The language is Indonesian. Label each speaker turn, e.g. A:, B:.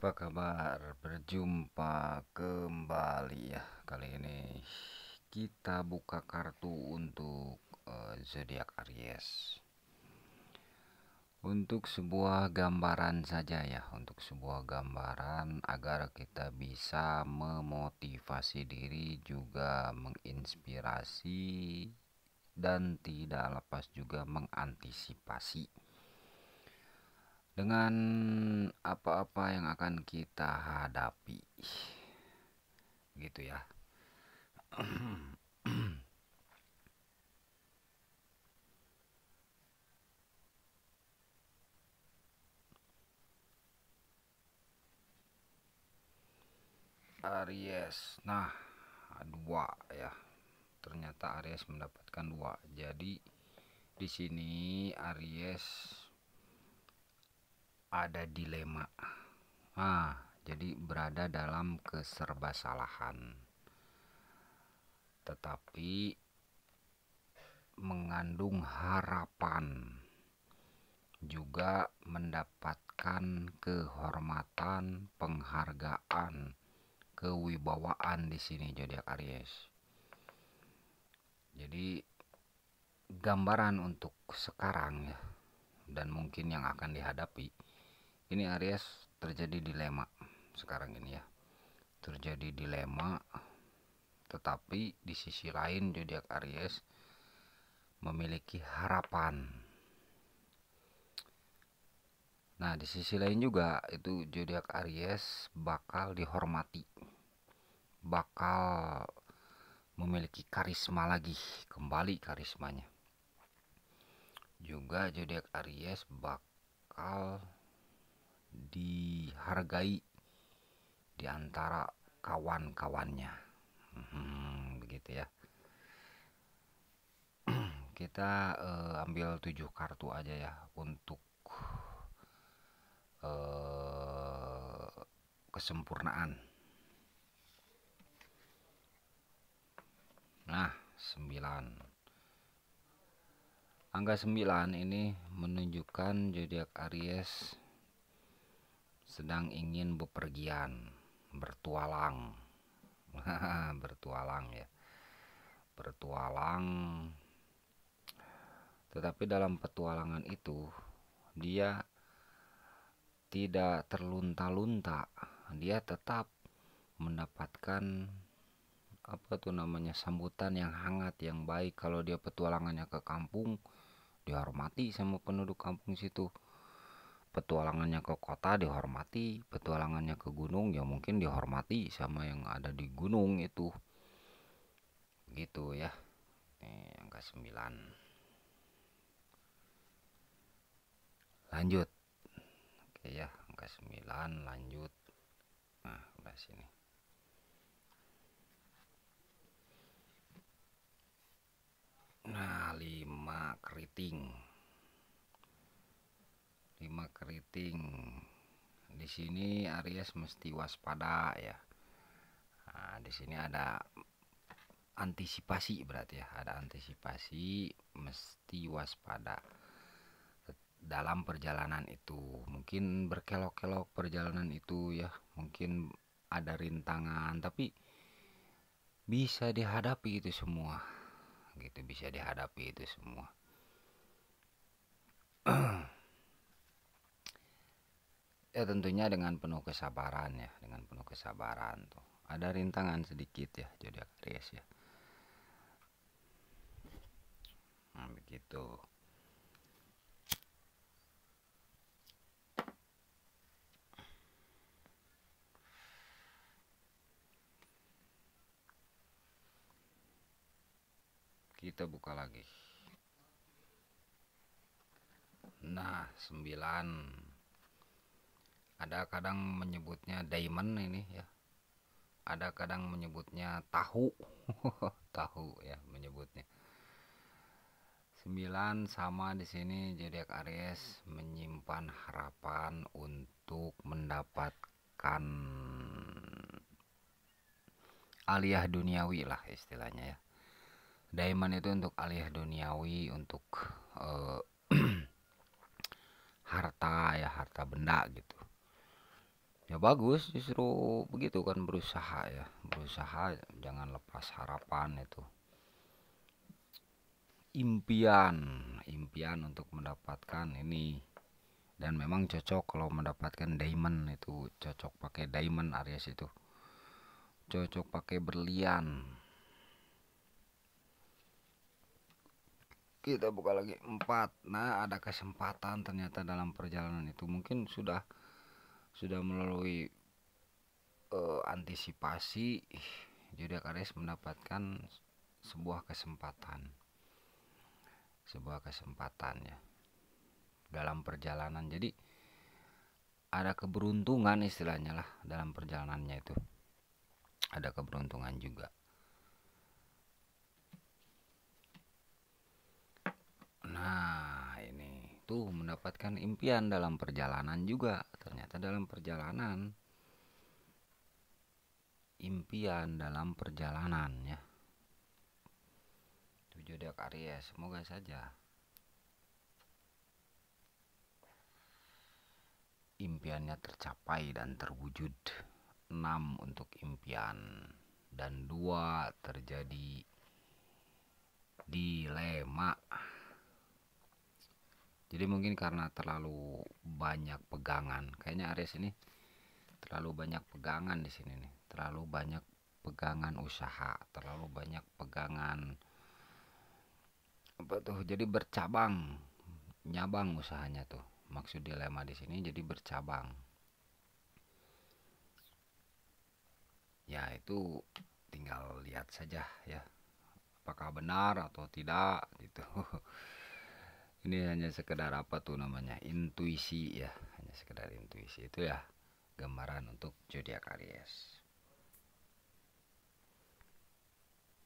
A: apa kabar? Berjumpa kembali ya. Kali ini kita buka kartu untuk uh, zodiak Aries. Untuk sebuah gambaran saja ya, untuk sebuah gambaran agar kita bisa memotivasi diri juga menginspirasi dan tidak lepas juga mengantisipasi dengan apa-apa yang akan kita hadapi gitu ya Aries nah dua ya ternyata Aries mendapatkan dua jadi di sini Aries ada dilema. Ah, jadi berada dalam keserbasalahan. Tetapi mengandung harapan juga mendapatkan kehormatan, penghargaan, kewibawaan di sini zodiak Aries. Jadi gambaran untuk sekarang ya dan mungkin yang akan dihadapi ini Aries terjadi dilema sekarang ini ya terjadi dilema tetapi di sisi lain zodiak Aries memiliki harapan nah di sisi lain juga itu zodiak Aries bakal dihormati bakal memiliki karisma lagi kembali karismanya juga zodiak Aries bakal dihargai di antara kawan-kawannya. Hmm, begitu ya. Kita uh, ambil tujuh kartu aja ya untuk uh, kesempurnaan. Nah, sembilan angka sembilan ini menunjukkan zodiak Aries sedang ingin bepergian, bertualang. bertualang ya. Bertualang. Tetapi dalam petualangan itu dia tidak terlunta-lunta. Dia tetap mendapatkan apa tuh namanya sambutan yang hangat yang baik kalau dia petualangannya ke kampung dihormati sama penduduk kampung situ petualangannya ke kota dihormati petualangannya ke gunung ya mungkin dihormati sama yang ada di gunung itu gitu ya ini angka sembilan. lanjut oke ya angka sembilan. lanjut nah udah sini nah lima keriting sama keriting di sini Aries mesti waspada ya nah, di sini ada antisipasi berarti ya ada antisipasi mesti waspada dalam perjalanan itu mungkin berkelok-kelok perjalanan itu ya mungkin ada rintangan tapi bisa dihadapi itu semua gitu bisa dihadapi itu semua ya tentunya dengan penuh kesabaran ya dengan penuh kesabaran tuh ada rintangan sedikit ya jadi Aries ya nah, begitu kita buka lagi nah sembilan ada kadang menyebutnya diamond ini ya ada kadang menyebutnya tahu tahu ya menyebutnya 9 sama di sini zodiak Aries menyimpan harapan untuk mendapatkan aliyah duniawi lah istilahnya ya diamond itu untuk aliyah duniawi untuk uh, harta ya harta benda gitu ya bagus justru begitu kan berusaha ya berusaha jangan lepas harapan itu impian impian untuk mendapatkan ini dan memang cocok kalau mendapatkan diamond itu cocok pakai diamond Aries itu cocok pakai berlian kita buka lagi empat nah ada kesempatan ternyata dalam perjalanan itu mungkin sudah sudah melalui uh, antisipasi Juda Karis mendapatkan sebuah kesempatan sebuah kesempatan ya dalam perjalanan jadi ada keberuntungan istilahnya lah dalam perjalanannya itu ada keberuntungan juga nah ini tuh mendapatkan impian dalam perjalanan juga ternyata ternyata dalam perjalanan impian dalam perjalanan ya tujuh dia karya semoga saja impiannya tercapai dan terwujud Enam untuk impian dan dua terjadi dilema jadi mungkin karena terlalu banyak pegangan kayaknya Aries ini terlalu banyak pegangan di sini nih terlalu banyak pegangan usaha terlalu banyak pegangan apa tuh jadi bercabang nyabang usahanya tuh maksud dilema di sini jadi bercabang ya itu tinggal lihat saja ya apakah benar atau tidak gitu ini hanya sekedar apa tuh namanya intuisi ya hanya sekedar intuisi itu ya gambaran untuk zodiak Aries